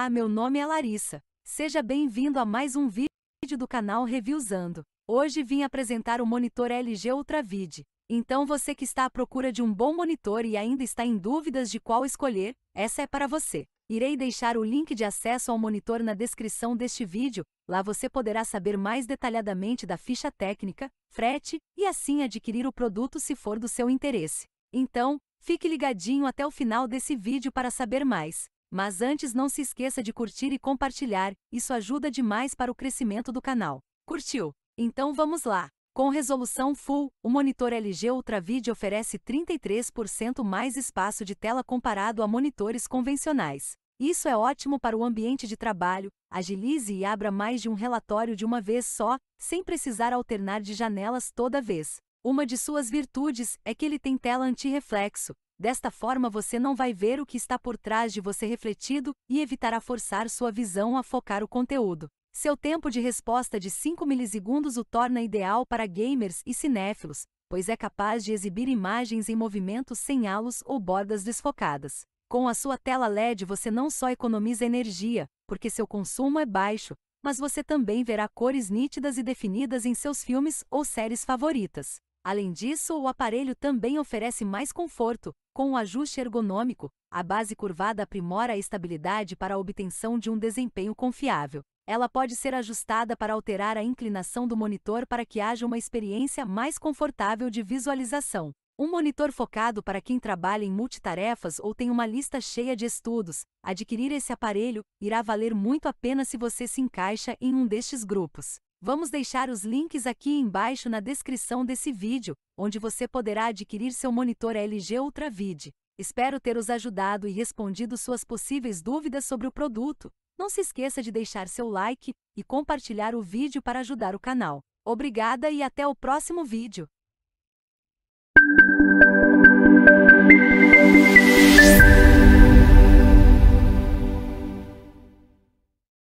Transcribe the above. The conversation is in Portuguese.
Olá, meu nome é Larissa. Seja bem-vindo a mais um vídeo do canal Reviewsando. Hoje vim apresentar o monitor LG UltraVid. Então você que está à procura de um bom monitor e ainda está em dúvidas de qual escolher, essa é para você. Irei deixar o link de acesso ao monitor na descrição deste vídeo, lá você poderá saber mais detalhadamente da ficha técnica, frete e assim adquirir o produto se for do seu interesse. Então, fique ligadinho até o final desse vídeo para saber mais. Mas antes não se esqueça de curtir e compartilhar, isso ajuda demais para o crescimento do canal. Curtiu? Então vamos lá! Com resolução Full, o monitor LG UltraVid oferece 33% mais espaço de tela comparado a monitores convencionais. Isso é ótimo para o ambiente de trabalho, agilize e abra mais de um relatório de uma vez só, sem precisar alternar de janelas toda vez. Uma de suas virtudes é que ele tem tela anti-reflexo. Desta forma você não vai ver o que está por trás de você refletido e evitará forçar sua visão a focar o conteúdo. Seu tempo de resposta de 5 milissegundos o torna ideal para gamers e cinéfilos, pois é capaz de exibir imagens em movimento sem halos ou bordas desfocadas. Com a sua tela LED você não só economiza energia, porque seu consumo é baixo, mas você também verá cores nítidas e definidas em seus filmes ou séries favoritas. Além disso, o aparelho também oferece mais conforto, com um ajuste ergonômico, a base curvada aprimora a estabilidade para a obtenção de um desempenho confiável. Ela pode ser ajustada para alterar a inclinação do monitor para que haja uma experiência mais confortável de visualização. Um monitor focado para quem trabalha em multitarefas ou tem uma lista cheia de estudos, adquirir esse aparelho irá valer muito a pena se você se encaixa em um destes grupos. Vamos deixar os links aqui embaixo na descrição desse vídeo, onde você poderá adquirir seu monitor LG UltraVid. Espero ter os ajudado e respondido suas possíveis dúvidas sobre o produto. Não se esqueça de deixar seu like e compartilhar o vídeo para ajudar o canal. Obrigada e até o próximo vídeo!